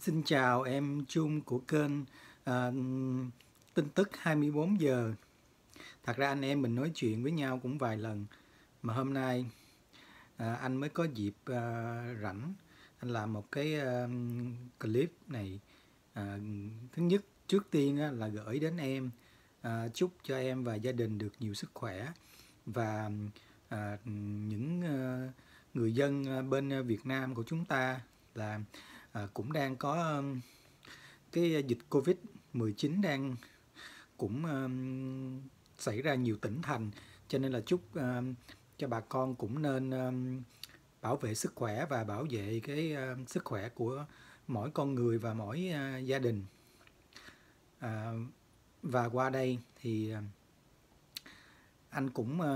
Xin chào em Trung của kênh à, tin tức 24 giờ. Thật ra anh em mình nói chuyện với nhau cũng vài lần mà hôm nay à, anh mới có dịp à, rảnh anh làm một cái à, clip này. À, thứ nhất trước tiên á, là gửi đến em à, chúc cho em và gia đình được nhiều sức khỏe và à, những à, người dân à, bên Việt Nam của chúng ta là à, cũng đang có um, cái dịch covid 19 đang cũng um, xảy ra nhiều tỉnh thành cho nên là chúc um, cho bà con cũng nên um, bảo vệ sức khỏe và bảo vệ cái uh, sức khỏe của mỗi con người và mỗi uh, gia đình à, và qua đây thì à, anh cũng uh,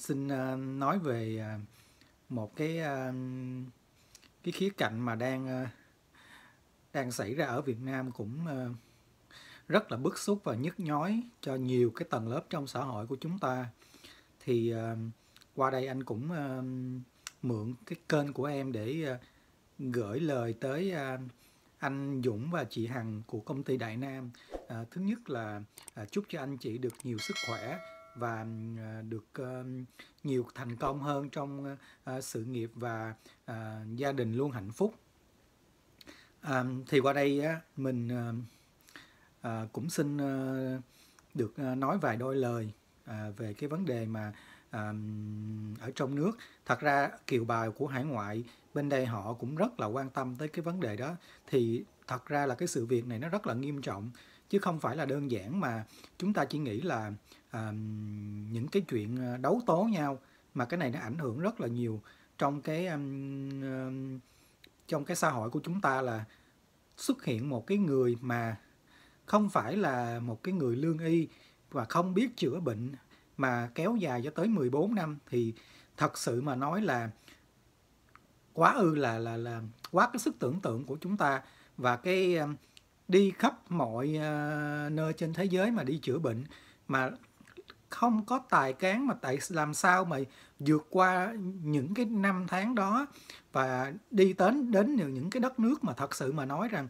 xin uh, nói về một cái uh, cái khía cạnh mà đang ờ, đang xảy ra ở Việt Nam cũng ờ, rất là bức xúc và nhức nhói cho nhiều cái tầng lớp trong xã hội của chúng ta thì ờ, qua đây anh cũng mượn cái kênh của em để gửi lời tới anh Dũng và chị Hằng của công ty Đại Nam. À, thứ nhất là à, chúc cho anh chị được nhiều sức khỏe, và ờ, được ờ, nhiều thành công hơn trong ờ, sự nghiệp và gia đình luôn hạnh phúc thì qua đây mình cũng xin được nói vài đôi lời về cái vấn đề mà ở trong nước thật ra kiều bào của hải ngoại bên đây họ cũng rất là quan tâm tới cái vấn đề đó thì thật ra là cái sự việc này nó rất là nghiêm trọng chứ không phải là đơn giản mà chúng ta chỉ nghĩ là à, những cái chuyện ờ, đấu tố nhau mà cái này nó ảnh hưởng rất là nhiều trong cái um, trong cái xã hội của chúng ta là xuất hiện một cái người mà không phải là một cái người lương y và không biết chữa bệnh mà kéo dài cho tới 14 năm thì thật sự mà nói là quá ư là là là quá cái sức tưởng tượng của chúng ta và cái đi khắp mọi ờ, nơi trên thế giới mà đi chữa bệnh mà không có tài cán mà tại làm sao mà vượt qua những cái năm tháng đó và đi đến đến những cái đất nước mà thật sự mà nói rằng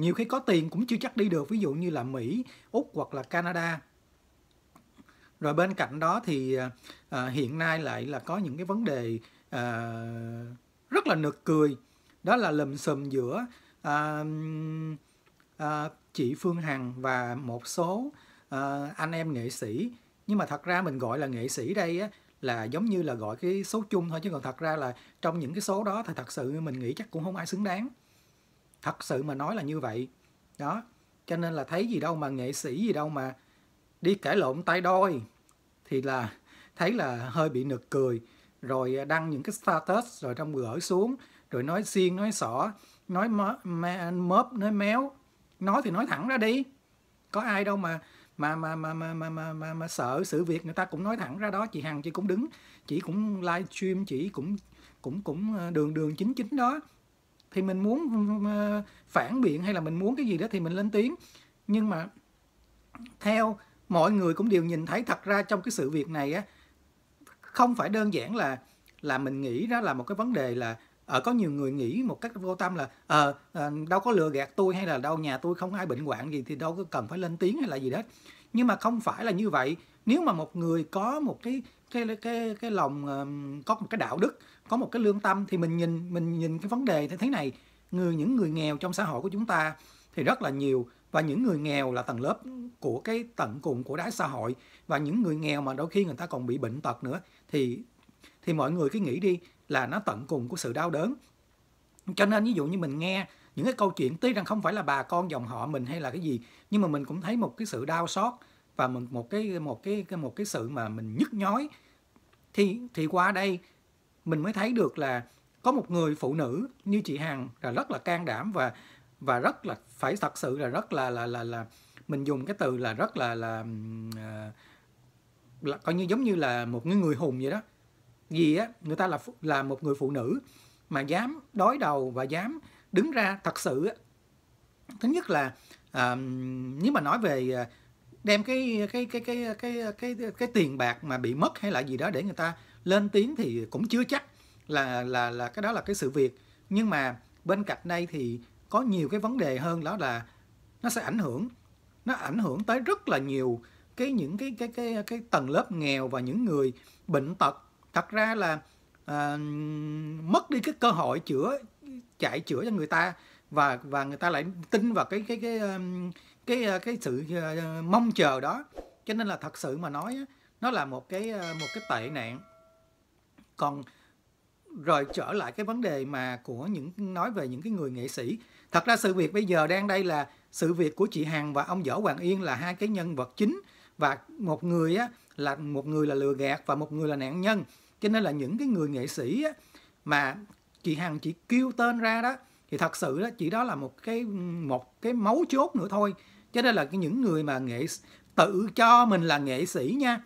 nhiều khi có tiền cũng chưa chắc đi được ví dụ như là Mỹ, Úc hoặc là Canada rồi bên cạnh đó thì à, à hiện nay lại là có những cái vấn đề à, rất là nực cười đó là lùm xùm giữa à, à, chị Phương Hằng và một số uh, anh em nghệ sĩ nhưng mà thật ra mình gọi là nghệ sĩ đây á, là giống như là gọi cái số chung thôi chứ còn thật ra là trong những cái số đó thì thật sự mình nghĩ chắc cũng không ai xứng đáng thật sự mà nói là như vậy đó cho nên là thấy gì đâu mà nghệ sĩ gì đâu mà đi cãi lộn tay đôi thì là thấy là hơi bị nực cười rồi đăng những cái status rồi trong gỡ xuống rồi nói xiên nói xỏ nói mớ, mớ, mớp nói méo nói thì nói thẳng ra đi có ai đâu mà mà mà mà mà mà mà mà, mà sợ sự việc người ta cũng nói thẳng ra đó chị hằng chị cũng đứng chị cũng live stream chị cũng cũng cũng ờ, đường đường chính chính đó thì mình muốn ừ, ừ, ừ, phản biện hay là mình muốn cái gì đó thì mình lên tiếng nhưng mà theo mọi người cũng đều nhìn thấy thật ra trong cái sự việc này á không phải đơn giản là là mình nghĩ đó là một cái vấn đề là ở ờ, có nhiều người nghĩ một cách vô tâm là à, à, đâu có lừa gạt tôi hay là đâu nhà tôi không ai bệnh hoạn gì thì đâu có cần phải lên tiếng hay là gì hết nhưng mà không phải là như vậy nếu mà một người có một cái cái cái cái lòng có một cái đạo đức có một cái lương tâm thì mình nhìn mình nhìn cái vấn đề như thế này người những người nghèo trong xã hội của chúng ta thì rất là nhiều và những người nghèo là tầng lớp của cái tận cùng của đáy xã hội và những người nghèo mà đôi khi người ta còn bị bệnh tật nữa thì thì mọi người cứ nghĩ đi là nó tận cùng của sự đau đớn cho nên ví dụ như mình nghe những cái câu chuyện tuy rằng không phải là bà con dòng họ mình hay là cái gì nhưng mà mình cũng thấy một cái sự đau xót và mình một cái một cái một cái sự mà mình nhức nhói thì thì qua đây mình mới thấy được là có một người phụ nữ như chị Hằng là rất là can đảm và và rất là phải thật sự là rất là là là là mình dùng cái từ là rất là là, là, là coi như giống như là một người hùng vậy đó vì á, người ta là là một người phụ nữ mà dám đối đầu và dám đứng ra thật sự á. thứ nhất là à, nếu mà nói về ờ, đem cái cái cái cái cái cái cái, cái tiền bạc mà bị mất hay là gì đó để người ta lên tiếng thì cũng chưa chắc là là là cái đó là cái sự việc nhưng mà bên cạnh đây thì có nhiều cái vấn đề hơn đó là nó sẽ ảnh hưởng nó ảnh hưởng tới rất là nhiều cái những cái cái cái cái tầng lớp nghèo và những người bệnh tật thật ra là à, mất đi cái cơ hội chữa chạy chữa cho người ta và và người ta lại tin vào cái cái cái cái cái, ờ, cái sự ờ, mong chờ đó cho nên là thật sự mà nói nó là một cái một cái tệ nạn còn rồi trở lại cái vấn đề mà của những nói về những cái người nghệ sĩ thật ra sự việc bây giờ đang đây là sự việc của chị Hằng và ông Võ Hoàng Yên là hai cái nhân vật chính và một người á là một người là lừa gạt và một người là nạn nhân cho nên là những cái người nghệ sĩ á, mà chị hằng chị kêu tên ra đó thì thật sự đó chỉ đó là một cái một cái mấu chốt nữa thôi cho nên là những người mà nghệ tự cho mình là nghệ sĩ nha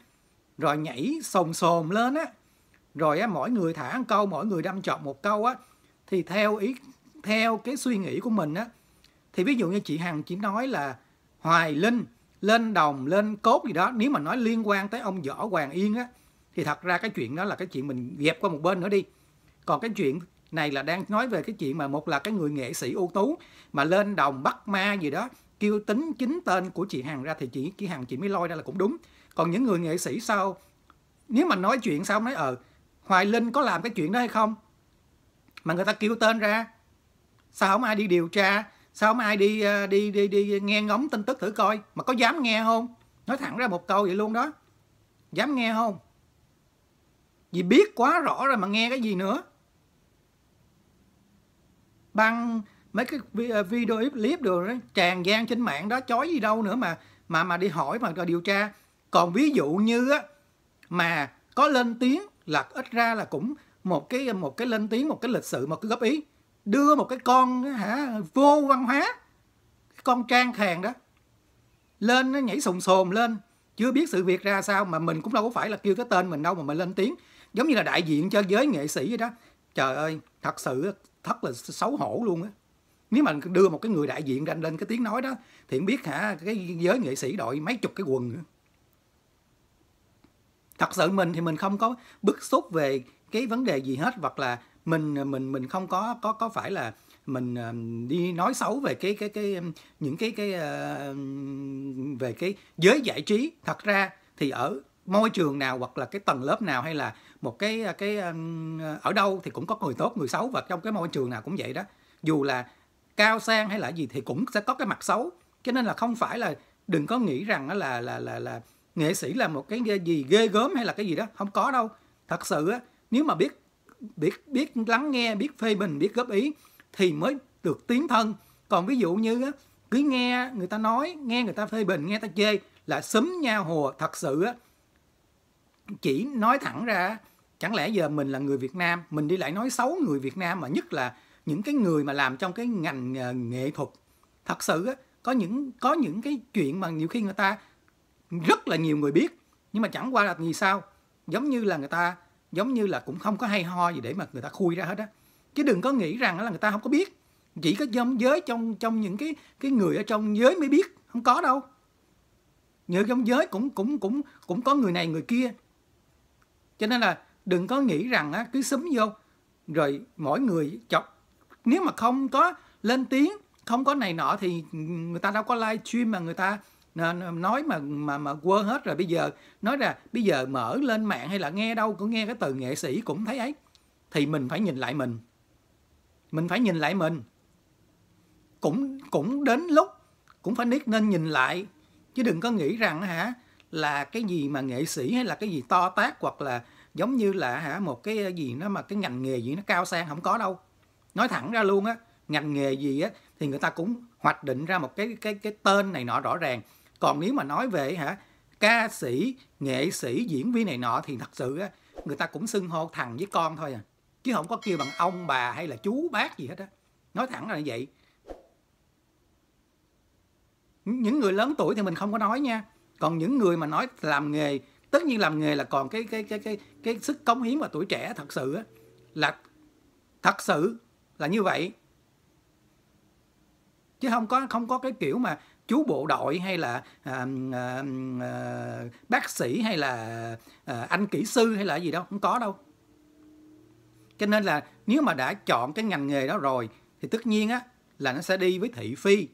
rồi nhảy sồn sồn lên á rồi á mỗi người thả một câu mỗi người đâm chọn một câu á thì theo ý theo cái suy nghĩ của mình á thì ví dụ như chị hằng chỉ nói là hoài linh lên đồng lên cốt gì đó nếu mà nói liên quan tới ông võ hoàng yên á thì thật ra cái chuyện đó là cái chuyện mình dẹp qua một bên nữa đi còn cái chuyện này là đang nói về cái chuyện mà một là cái người nghệ sĩ ưu tú mà lên đồng bắt ma gì đó kêu tính chính tên của chị Hằng ra thì chị chị Hằng chị mới lôi ra là cũng đúng còn những người nghệ sĩ sau nếu mà nói chuyện sao nói ờ Hoài Linh có làm cái chuyện đó hay không mà người ta kêu tên ra sao không ai đi điều tra sao mấy ai đi ờ, đi đi đi nghe ngóng tin tức thử coi mà có dám nghe không nói thẳng ra một câu vậy luôn đó dám nghe không vì biết quá rõ rồi mà nghe cái gì nữa bằng mấy cái ờ, video clip được đó, tràn gian trên mạng đó chói gì đâu nữa mà mà mà đi hỏi mà điều tra còn ví dụ như á mà có lên tiếng là ít ra là cũng một cái một cái lên tiếng một cái lịch sự một cái góp ý đưa một cái con hả vô văn hóa cái con trang khèn đó lên nó nhảy sùng sồn lên chưa biết sự việc ra sao mà mình cũng đâu có phải là kêu cái tên mình đâu mà mình lên tiếng giống như là đại diện cho giới nghệ sĩ vậy đó trời ơi thật sự thật là xấu hổ luôn á nếu mà đưa một cái người đại diện lên lên cái tiếng nói đó thì không biết hả cái giới nghệ sĩ đội mấy chục cái quần nữa thật sự mình thì mình không có bức xúc về cái vấn đề gì hết hoặc là mình à, mình mình không có có có phải là mình à, đi nói xấu về cái cái cái những cái cái à, về cái giới giải trí thật ra thì ở môi trường nào hoặc là cái tầng lớp nào hay là một cái cái ở đâu thì cũng có người tốt người xấu và trong cái môi trường nào cũng vậy đó dù là cao sang hay là gì thì cũng sẽ có cái mặt xấu cho nên là không phải là đừng có nghĩ rằng là là là là, là nghệ sĩ là một cái gì ghê gớm hay là cái gì đó không có đâu thật sự á nếu mà biết biết biết lắng nghe biết phê bình biết góp ý thì mới được tiến thân còn ví dụ như cứ nghe người ta nói nghe người ta phê bình nghe ta chê là sấm nha hùa thật sự chỉ nói thẳng ra chẳng lẽ giờ mình là người Việt Nam mình đi lại nói xấu người Việt Nam mà nhất là những cái người mà làm trong cái ngành ờ, nghệ thuật thật sự có những có những cái chuyện mà nhiều khi người ta rất là nhiều người biết nhưng mà chẳng qua là vì sao giống như là người ta giống như là cũng không có hay ho gì để mà người ta khui ra hết á chứ đừng có nghĩ rằng là người ta không có biết chỉ có trong giới trong trong những cái cái người ở trong giới mới biết không có đâu như trong giới cũng cũng cũng cũng có người này người kia cho nên là đừng có nghĩ rằng á, cứ xúm vô rồi mỗi người chọc nếu mà không có lên tiếng không có này nọ thì người ta đâu có live stream mà người ta nói mà mà mà quên hết rồi bây giờ nói ra bây giờ mở lên mạng hay là nghe đâu cũng nghe cái từ nghệ sĩ cũng thấy ấy thì mình phải nhìn lại mình mình phải nhìn lại mình cũng cũng đến lúc cũng phải biết nên nhìn lại chứ đừng có nghĩ rằng hả là cái gì mà nghệ sĩ hay là cái gì to tác hoặc là giống như là hả một cái gì nó mà cái ngành nghề gì nó cao sang không có đâu nói thẳng ra luôn á ngành nghề gì á thì người ta cũng hoạch định ra một cái cái cái tên này nọ rõ ràng còn nếu mà nói về hả ca sĩ nghệ sĩ diễn viên này nọ thì thật sự á người ta cũng xưng hô thằng với con thôi à chứ không có kêu bằng ông bà hay là chú bác gì hết á nói thẳng là vậy những người lớn tuổi thì mình không có nói nha còn những người mà nói làm nghề tất nhiên làm nghề là còn cái cái cái cái cái sức cống hiến và tuổi trẻ thật sự á là thật sự là như vậy chứ không có không có cái kiểu mà chú bộ đội hay là à, à, à, bác sĩ hay là à, anh kỹ sư hay là gì đâu không có đâu cho nên là nếu mà đã chọn cái ngành nghề đó rồi thì tất nhiên á là nó sẽ đi với thị phi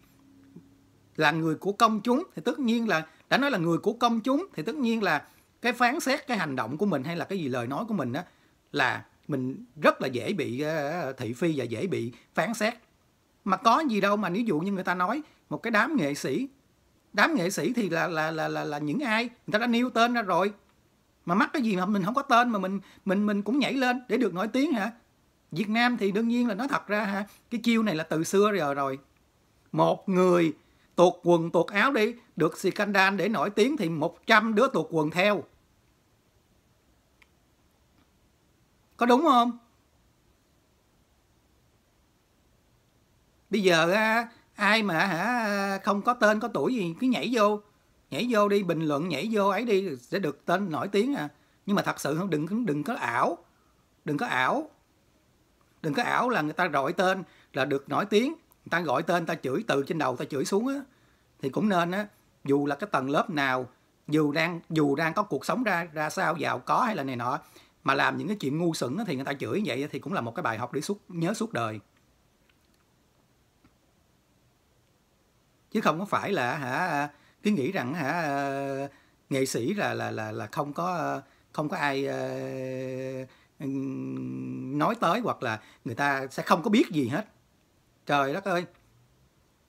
là người của công chúng thì tất nhiên là đã nói là người của công chúng thì tất nhiên là cái phán xét cái hành động của mình hay là cái gì lời nói của mình á là mình rất là dễ bị à, thị phi và dễ bị phán xét mà có gì đâu mà ví dụ như người ta nói một cái đám nghệ sĩ đám nghệ sĩ thì là là là là, là những ai người ta đã nêu tên ra rồi mà mắc cái gì mà mình không có tên mà mình mình mình cũng nhảy lên để được nổi tiếng hả Việt Nam thì đương nhiên là nó thật ra ha cái chiêu này là từ xưa rồi rồi một người tuột quần tuột áo đi được scandal để nổi tiếng thì 100 đứa tuột quần theo có đúng không bây giờ ai mà hả không có tên có tuổi gì cứ nhảy vô nhảy vô đi bình luận nhảy vô ấy đi sẽ được tên nổi tiếng à nhưng mà thật sự không đừng đừng có ảo đừng có ảo đừng có ảo là người ta gọi tên là được nổi tiếng người ta gọi tên ta chửi từ trên đầu ta chửi xuống á thì cũng nên á dù là cái tầng lớp nào dù đang dù đang có cuộc sống ra ra sao giàu có hay là này nọ mà làm những cái chuyện ngu xuẩn thì người ta chửi vậy thì cũng là một cái bài học để suốt nhớ suốt đời chứ không có phải là hả à, cứ nghĩ rằng hả à, nghệ sĩ là là là là không có à, không có ai nói tới hoặc là người ta sẽ không có biết gì hết trời đất ơi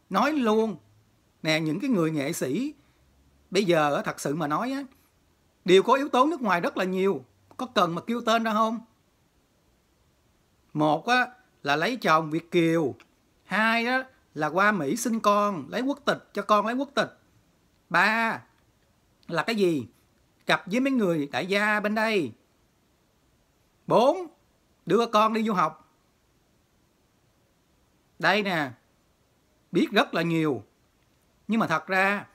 nói luôn nè những cái người nghệ sĩ bây giờ thật sự mà nói á đều có yếu tố nước ngoài rất là nhiều có cần mà kêu tên ra không một á là lấy chồng việt kiều hai đó là qua Mỹ sinh con, lấy quốc tịch, cho con lấy quốc tịch. Ba là cái gì? Cặp với mấy người đại gia bên đây. Bốn, đưa con đi du học. Đây nè, biết rất là nhiều. Nhưng mà thật ra,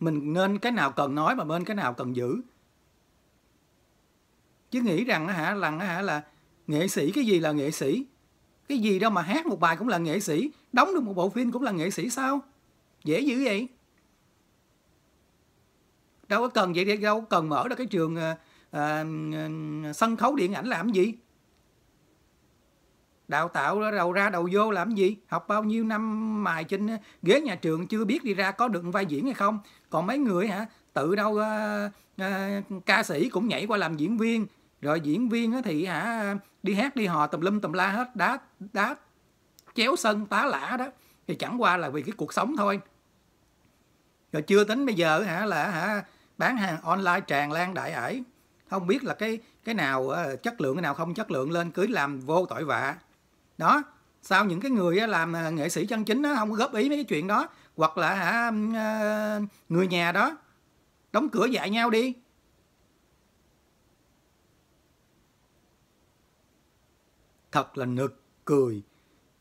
mình nên cái nào cần nói mà bên cái nào cần giữ. Chứ nghĩ rằng hả, là hả là nghệ sĩ cái gì là nghệ sĩ cái gì đâu mà hát một bài cũng là nghệ sĩ đóng được một bộ phim cũng là nghệ sĩ sao dễ dữ vậy đâu có cần vậy đi đâu có cần mở ra cái trường à, à, sân khấu điện ảnh làm gì đào tạo đầu ra đầu vô làm gì học bao nhiêu năm mài trên ghế nhà trường chưa biết đi ra có được vai diễn hay không còn mấy người hả tự đâu à, à, ca sĩ cũng nhảy qua làm diễn viên rồi diễn viên thì hả đi hát đi hò tùm lum tùm la hết đá đá chéo sân tá lả đó thì chẳng qua là vì cái cuộc sống thôi rồi chưa tính bây giờ hả là hả bán hàng online tràn lan đại ải không biết là cái cái nào ờ, chất lượng cái nào không chất lượng lên cứ làm vô tội vạ đó sao những cái người làm ờ, nghệ sĩ chân chính nó không góp ý mấy cái chuyện đó hoặc là hả ờ, người nhà đó đóng cửa dạy nhau đi thật là nực cười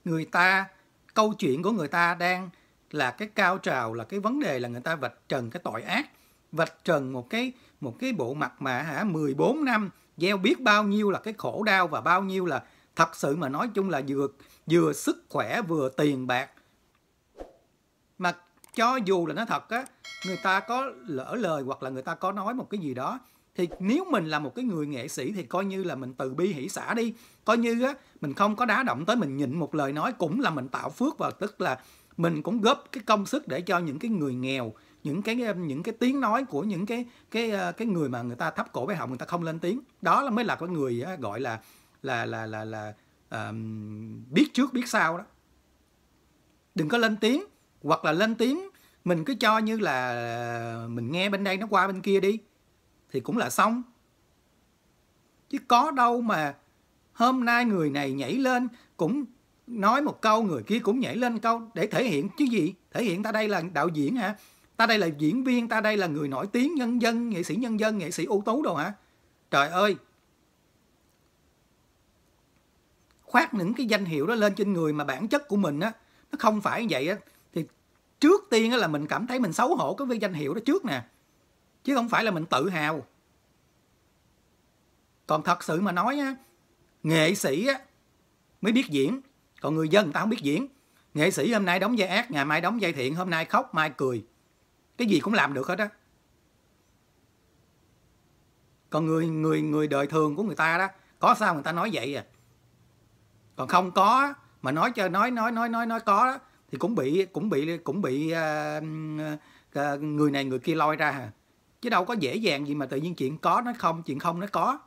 người ta câu chuyện của người ta đang là cái cao trào là cái vấn đề là người ta vạch trần cái tội ác vạch trần một cái một cái bộ mặt mà hả 14 năm gieo biết bao nhiêu là cái khổ đau và bao nhiêu là thật sự mà nói chung là vừa vừa sức khỏe vừa tiền bạc mà cho dù là nó thật á người ta có lỡ lời hoặc là người ta có nói một cái gì đó thì nếu mình là một cái người nghệ sĩ thì coi như là mình từ bi hỷ xả đi coi như á mình không có đá động tới mình nhịn một lời nói cũng là mình tạo phước và tức là mình cũng góp cái công sức để cho những cái người nghèo những cái những cái tiếng nói của những cái cái ờ, cái người mà người ta thấp cổ với họng người ta không lên tiếng đó là mới là cái người á, gọi là là là là là um, biết trước biết sau đó đừng có lên tiếng hoặc là lên tiếng mình cứ cho như là ờ, mình nghe bên đây nó qua bên kia đi thì cũng là xong. Chứ có đâu mà hôm nay người này nhảy lên cũng nói một câu, người kia cũng nhảy lên câu để thể hiện chứ gì? Thể hiện ta đây là đạo diễn hả? Ta đây là diễn viên, ta đây là người nổi tiếng, nhân dân, nghệ sĩ nhân dân, nghệ sĩ ưu tú đâu hả? Trời ơi! khoát những cái danh hiệu đó lên trên người mà bản chất của mình á, nó không phải vậy á, thì trước tiên á là mình cảm thấy mình xấu hổ cái với danh hiệu đó trước nè chứ không phải là mình tự hào còn thật sự mà nói á, nghệ sĩ á, mới biết diễn còn người dân người ta không biết diễn nghệ sĩ hôm nay đóng vai ác ngày mai đóng vai thiện hôm nay khóc mai cười cái gì cũng làm được hết á còn người người người đời thường của người ta đó có sao người ta nói vậy à còn không có mà nói cho nói nói nói nói nói có đó, thì cũng bị cũng bị cũng bị uh, uh, người này người kia lôi ra hả à chứ đâu có dễ dàng gì mà tự nhiên chuyện có nó không chuyện không nó có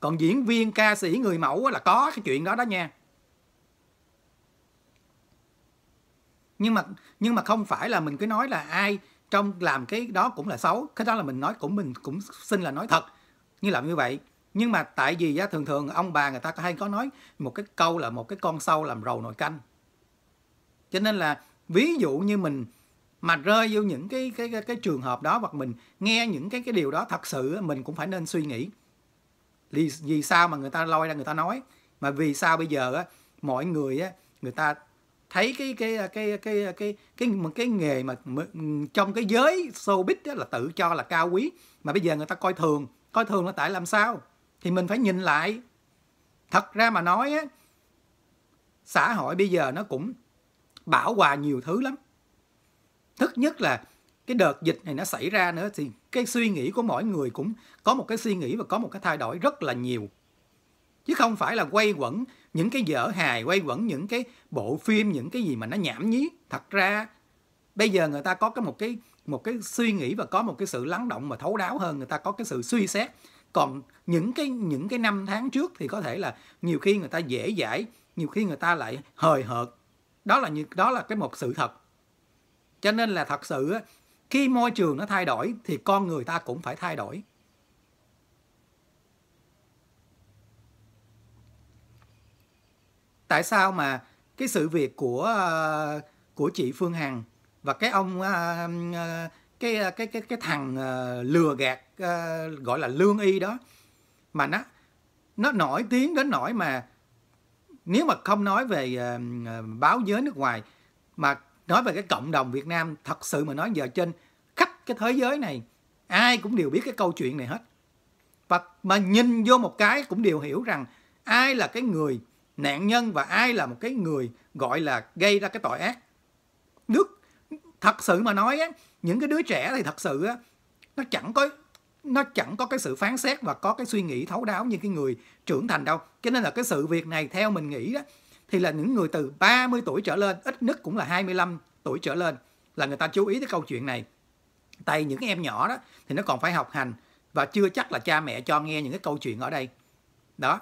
còn diễn viên ca sĩ người mẫu là có cái chuyện đó đó nha nhưng mà nhưng mà không phải là mình cứ nói là ai trong làm cái đó cũng là xấu cái đó là mình nói cũng mình cũng xin là nói thật như là như vậy nhưng mà tại vì á, thường thường ông bà người ta hay có nói một cái câu là một cái con sâu làm rầu nồi canh cho nên là ví dụ như mình mà rơi vô những cái cái cái, cái trường hợp đó hoặc mình nghe những cái cái điều đó thật sự mình cũng phải nên suy nghĩ vì, vì sao mà người ta lôi ra người ta nói mà vì sao bây giờ á, mọi người á, người ta thấy cái cái cái cái cái cái một cái, cái nghề mà trong cái giới showbiz đó là tự cho là cao quý mà bây giờ người ta coi thường coi thường là tại làm sao thì mình phải nhìn lại thật ra mà nói á xã hội bây giờ nó cũng bảo hòa nhiều thứ lắm thứ nhất là cái đợt dịch này nó xảy ra nữa thì cái suy nghĩ của mỗi người cũng có một cái suy nghĩ và có một cái thay đổi rất là nhiều chứ không phải là quay quẩn những cái dở hài quay quẩn những cái bộ phim những cái gì mà nó nhảm nhí thật ra bây giờ người ta có cái một cái một cái suy nghĩ và có một cái sự lắng động mà thấu đáo hơn người ta có cái sự suy xét còn những cái những cái năm tháng trước thì có thể là nhiều khi người ta dễ dãi nhiều khi người ta lại hời hợt đó là như đó là cái một sự thật cho nên là thật sự khi môi trường nó thay đổi thì con người ta cũng phải thay đổi tại sao mà cái sự việc của ờ, của chị Phương Hằng và cái ông ờ, ờ, cái cái cái cái thằng lừa gạt gọi là lương y đó mà nó nó nổi tiếng đến nỗi mà nếu mà không nói về báo giới nước ngoài mà nói về cái cộng đồng Việt Nam thật sự mà nói giờ trên khắp cái thế giới này ai cũng đều biết cái câu chuyện này hết và mà nhìn vô một cái cũng đều hiểu rằng ai là cái người nạn nhân và ai là một cái người gọi là gây ra cái tội ác nước thật sự mà nói á, những cái đứa trẻ thì thật sự á, nó chẳng có nó chẳng có cái sự phán xét và có cái suy nghĩ thấu đáo như cái người trưởng thành đâu cho nên là cái sự việc này theo mình nghĩ đó thì là những người từ 30 tuổi trở lên, ít nhất cũng là 25 tuổi trở lên là người ta chú ý tới câu chuyện này. Tại những em nhỏ đó thì nó còn phải học hành và chưa chắc là cha mẹ cho nghe những cái câu chuyện ở đây. Đó.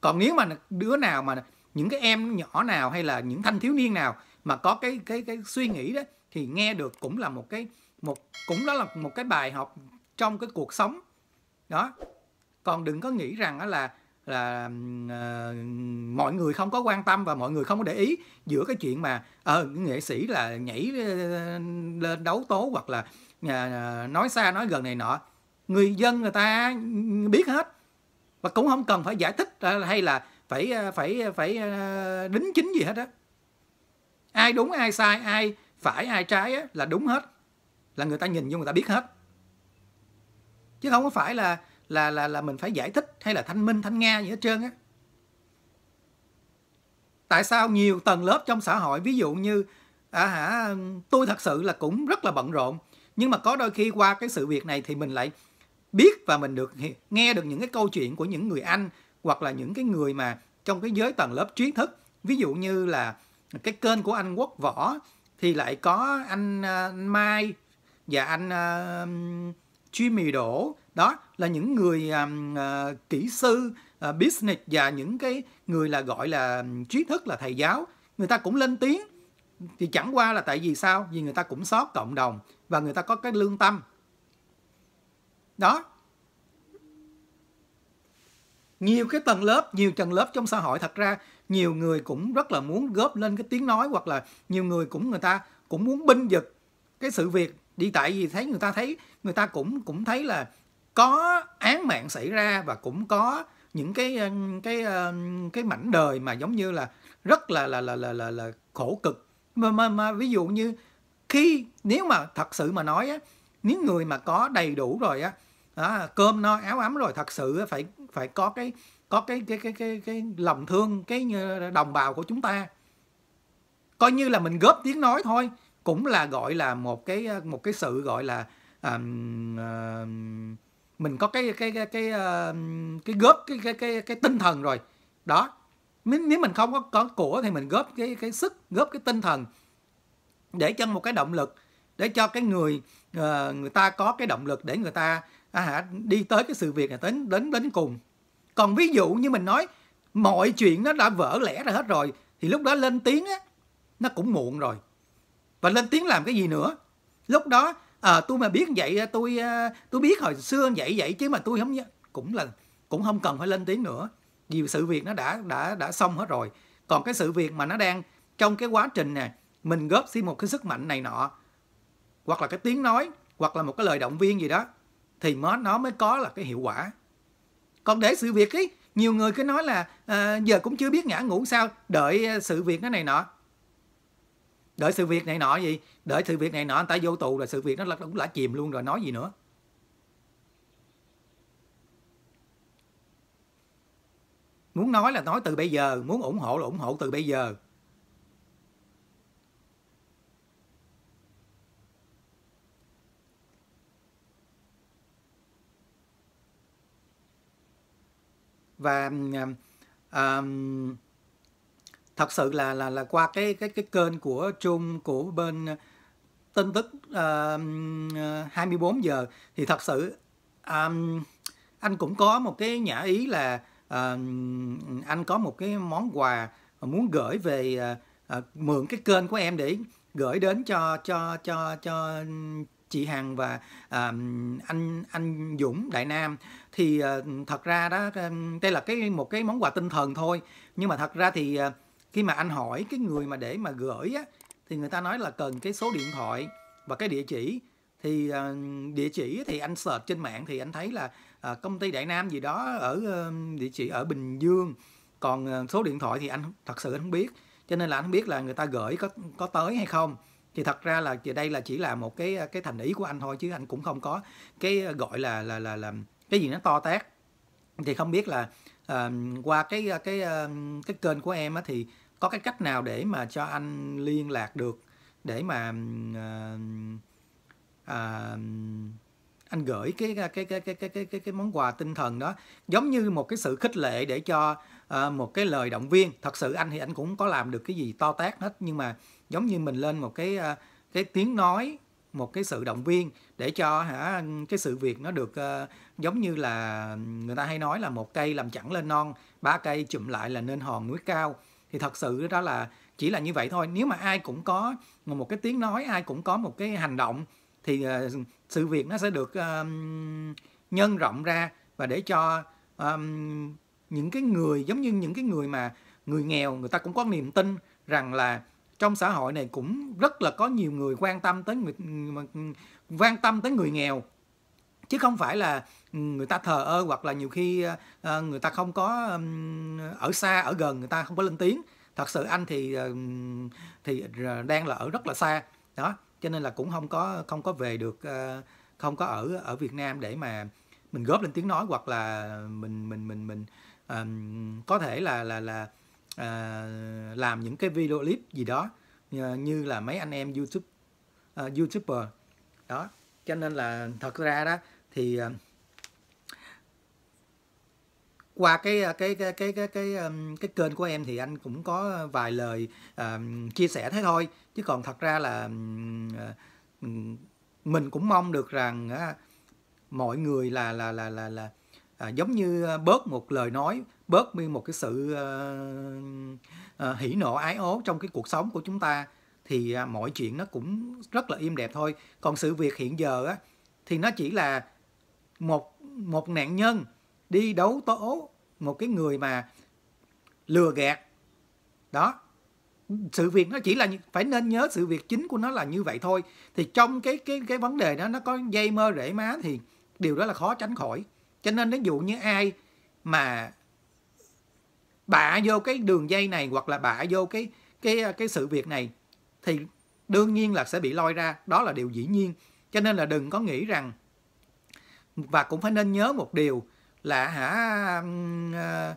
Còn nếu mà đứa nào mà những cái em nhỏ nào hay là những thanh thiếu niên nào mà có cái cái cái suy nghĩ đó thì nghe được cũng là một cái một cũng đó là một cái bài học trong cái cuộc sống đó còn đừng có nghĩ rằng là là uh, mọi người không có quan tâm và mọi người không có để ý giữa cái chuyện mà uh, nghệ sĩ là nhảy ờ, lên đấu tố hoặc là uh, nói xa nói gần này nọ người dân người ta biết hết và cũng không cần phải giải thích hay là phải phải phải đính chính gì hết á ai đúng ai sai ai phải ai trái là đúng hết là người ta nhìn vô người ta biết hết chứ không có phải là là là là mình phải giải thích hay là thanh minh thanh nga gì hết trơn á tại sao nhiều tầng lớp trong xã hội ví dụ như à hả tôi thật sự là cũng rất là bận rộn nhưng mà có đôi khi qua cái sự việc này thì mình lại biết và mình được nghe được những cái câu chuyện của những người anh hoặc là những cái người mà trong cái giới tầng lớp trí thức ví dụ như là cái kênh của anh quốc võ thì lại có anh, à, anh mai và anh uh, Jimmy Đỗ đó là những người um, uh, kỹ sư uh, business và những cái người là gọi là trí thức là thầy giáo người ta cũng lên tiếng thì chẳng qua là tại vì sao vì người ta cũng sót cộng đồng và người ta có cái lương tâm đó nhiều cái tầng lớp nhiều tầng lớp trong xã hội thật ra nhiều người cũng rất là muốn góp lên cái tiếng nói hoặc là nhiều người cũng người ta cũng muốn binh vực cái sự việc đi tại vì thấy người ta thấy người ta cũng cũng thấy là có án mạng xảy ra và cũng có những cái cái cái mảnh đời mà giống như là rất là là là là là, là khổ cực mà, mà mà ví dụ như khi nếu mà thật sự mà nói á nếu người mà có đầy đủ rồi á à, cơm no áo ấm rồi thật sự phải phải có cái có cái cái cái cái cái lòng thương cái đồng bào của chúng ta coi như là mình góp tiếng nói thôi cũng là gọi là một cái một cái sự gọi là um, uh, mình có cái cái cái cái ờ, cái góp cái cái cái cái tinh thần rồi đó nếu, nếu mình không có có của thì mình góp cái cái sức góp cái tinh thần để cho một cái động lực để cho cái người ờ, người ta có cái động lực để người ta à, đi tới cái sự việc này đến đến đến cùng còn ví dụ như mình nói mọi chuyện nó đã vỡ lẽ ra hết rồi thì lúc đó lên tiếng á nó cũng muộn rồi và lên tiếng làm cái gì nữa lúc đó à, tôi mà biết vậy ờ, tôi ờ, tôi biết hồi xưa vậy vậy chứ mà tôi không cũng là cũng không cần phải lên tiếng nữa vì sự việc nó đã đã đã xong hết rồi còn cái sự việc mà nó đang trong cái quá trình nè mình góp xin một cái sức mạnh này nọ hoặc là cái tiếng nói hoặc là một cái lời động viên gì đó thì nó nó mới có là cái hiệu quả còn để sự việc ấy nhiều người cứ nói là à, giờ cũng chưa biết ngã ngủ sao đợi sự việc cái này nọ đợi sự việc này nọ gì đợi sự việc này nọ anh ta vô tù rồi sự việc nó cũng lại chìm luôn rồi nói gì nữa muốn nói là nói từ bây giờ muốn ủng hộ là ủng hộ từ bây giờ và um, thật sự là là là qua cái cái cái kênh của Trung của bên ờ, tin tức uh, ờ, 24 giờ thì thật sự um, anh cũng có một cái nhã ý là uh, anh có một cái món quà muốn gửi về uh, uh, mượn cái kênh của em để gửi đến cho cho cho cho chị Hằng và uh, anh anh Dũng Đại Nam thì uh, thật ra đó đây là cái một cái món quà tinh thần thôi nhưng mà thật ra thì uh, khi mà anh hỏi cái người mà để mà gửi á thì người ta nói là cần cái số điện thoại và cái địa chỉ thì uh, địa chỉ thì anh search trên mạng thì anh thấy là uh, công ty Đại Nam gì đó ở uh, địa chỉ ở Bình Dương còn uh, số điện thoại thì anh thật sự anh không biết cho nên là anh không biết là người ta gửi có có tới hay không thì thật ra là đây là chỉ là một cái cái thành ý của anh thôi chứ anh cũng không có cái gọi là là là là cái gì nó to tát thì không biết là uh, qua cái cái cái kênh của em á thì có cái cách nào để mà cho anh liên lạc được để mà uh, uh, anh gửi cái cái cái cái cái cái cái món quà tinh thần đó giống như một cái sự khích lệ để cho uh, một cái lời động viên thật sự anh thì anh cũng có làm được cái gì to tát hết nhưng mà giống như mình lên một cái uh, cái tiếng nói một cái sự động viên để cho hả cái sự việc nó được uh, giống như là người ta hay nói là một cây làm chẳng lên non ba cây chụm lại là nên hòn núi cao thì thật sự đó là chỉ là như vậy thôi nếu mà ai cũng có một cái tiếng nói ai cũng có một cái hành động thì uh, sự việc nó sẽ được um, nhân rộng ra và để cho um, những cái người giống như những cái người mà người nghèo người ta cũng có niềm tin rằng là trong xã hội này cũng rất là có nhiều người quan tâm tới người quan tâm tới người nghèo chứ không phải là ừ, người ta thờ ơ hoặc là nhiều khi ờ, người ta không có ở xa ở gần người ta không có lên tiếng thật sự anh thì ờ, thì đang là ở rất là xa đó cho nên là cũng không có không có về được ờ, không có ở ở Việt Nam để mà mình góp lên tiếng nói hoặc là mình mình mình mình um, có thể là là là uh, làm những cái video clip gì đó như, là mấy anh em YouTube uh, YouTuber đó cho nên là thật ra đó thì ờ, qua ờ, cái cái cái cái cái cái ờ, cái kênh của em thì anh cũng có vài lời uh, chia sẻ thế thôi chứ còn thật ra là uh, mình cũng mong được rằng uh, mọi người là là là là là uh, giống như bớt một lời nói bớt đi một cái sự uh, uh, hỉ nộ ái ố trong cái cuộc sống của chúng ta thì uh, mọi chuyện nó cũng rất là im đẹp thôi còn sự việc hiện giờ á thì nó chỉ là một một nạn nhân đi đấu tố một cái người mà lừa gạt đó sự việc nó chỉ là phải nên nhớ sự việc chính của nó là như vậy thôi thì trong cái cái cái vấn đề đó nó có dây mơ rễ má thì điều đó là khó tránh khỏi cho nên ví dụ như ai mà bạ vô cái đường dây này hoặc là bạ vô cái cái cái sự việc này thì đương nhiên là sẽ bị lôi ra đó là điều dĩ nhiên cho nên là đừng có nghĩ rằng và cũng phải nên nhớ một điều là hả ờ,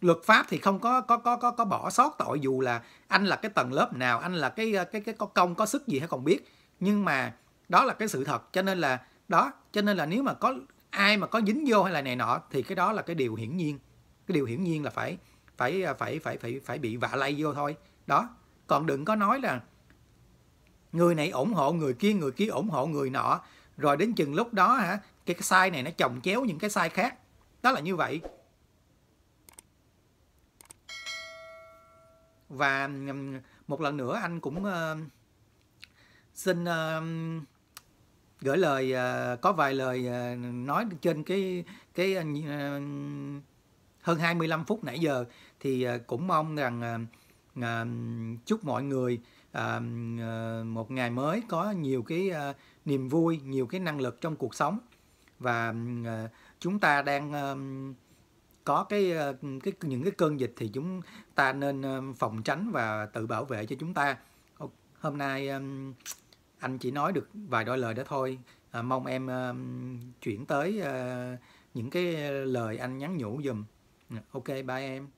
luật pháp thì không có có có có có bỏ sót tội dù là anh là cái tầng lớp nào anh là cái ờ, cái cái có công có sức gì hay còn biết nhưng mà đó là cái sự thật cho nên là đó cho nên là nếu mà có ai mà có dính vô hay là này nọ thì cái đó là cái điều hiển nhiên cái điều hiển nhiên là phải phải ờ, phải phải phải phải bị vạ lay vô thôi đó còn đừng có nói là người này ủng hộ người kia người kia ủng hộ người nọ rồi đến chừng lúc đó hả cái, sai này nó chồng chéo những cái sai khác đó là như vậy và một lần nữa anh cũng uh, xin uh, gửi lời uh, có vài lời uh, nói trên cái cái uh, hơn 25 phút nãy giờ thì uh, cũng mong rằng uh, uh, chúc mọi người uh, uh, một ngày mới có nhiều cái uh, niềm vui nhiều cái năng lực trong cuộc sống và ờ, chúng ta đang ờ, có cái ờ, cái những cái cơn dịch thì chúng ta nên phòng tránh và tự bảo vệ cho chúng ta hôm nay anh chỉ nói được vài đôi lời đó thôi mong em chuyển tới những cái lời anh nhắn nhủ dùm dạ, ok bye em